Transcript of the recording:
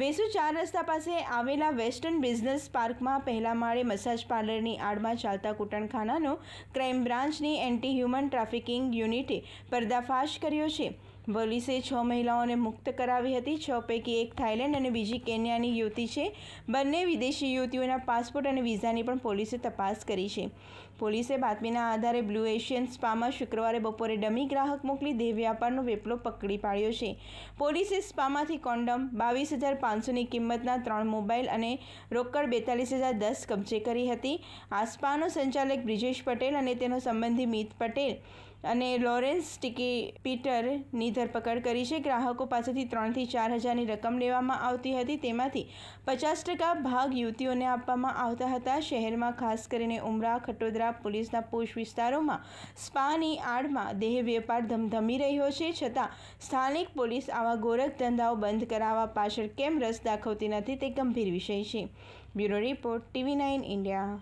વેસુ ચાર રસ્તા પાસે આવેલા વેસ્ટર્ન બિઝનેસ પાર્કમાં પહેલા માળે મસાજ પાર્લરની આડમાં ચાલતા કૂટણખાનાનો ક્રાઇમ બ્રાન્ચની એન્ટી હ્યુમન ટ્રાફિકિંગ યુનિટે પર્દાફાશ કર્યો છે પોલીસે છ મહિલાઓને મુક્ત કરાવી હતી છ પૈકી એક થાઇલેન્ડ અને બીજી કેન્યાની યુવતી છે બંને વિદેશી યુવતીઓના પાસપોર્ટ અને વિઝાની પણ પોલીસે તપાસ કરી છે પોલીસે બાતમીના આધારે બ્લુ એશિયન સ્પામાં શુક્રવારે બપોરે ડમી ગ્રાહક મોકલી દેહ વ્યાપારનો વેપલો પકડી પાડ્યો છે પોલીસે સ્પામાંથી કોન્ડમ બાવીસ હજાર પાંચસોની કિંમતના ત્રણ મોબાઈલ અને રોકડ બેતાલીસ હજાર દસ કબજે કરી હતી આ સ્પાનો સંચાલક બ્રિજેશ પટેલ અને તેનો સંબંધી મિત પટેલ અને લોરેન્સ ટીકી પીટરની ધરપકડ કરી છે ગ્રાહકો પાસેથી ત્રણથી ચાર હજારની રકમ લેવામાં આવતી હતી તેમાંથી પચાસ ટકા ભાગ યુવતીઓને આપવામાં આવતા હતા શહેરમાં ખાસ કરીને ઉમરા ખટોદરા પોલીસના પોષ વિસ્તારોમાં સ્પાની આડમાં દેહ વેપાર ધમધમી રહ્યો છે છતાં સ્થાનિક પોલીસ આવા ગોરખ ધંધાઓ બંધ કરાવવા પાછળ કેમ રસ દાખવતી નથી તે ગંભીર વિષય છે bureau report TV nine India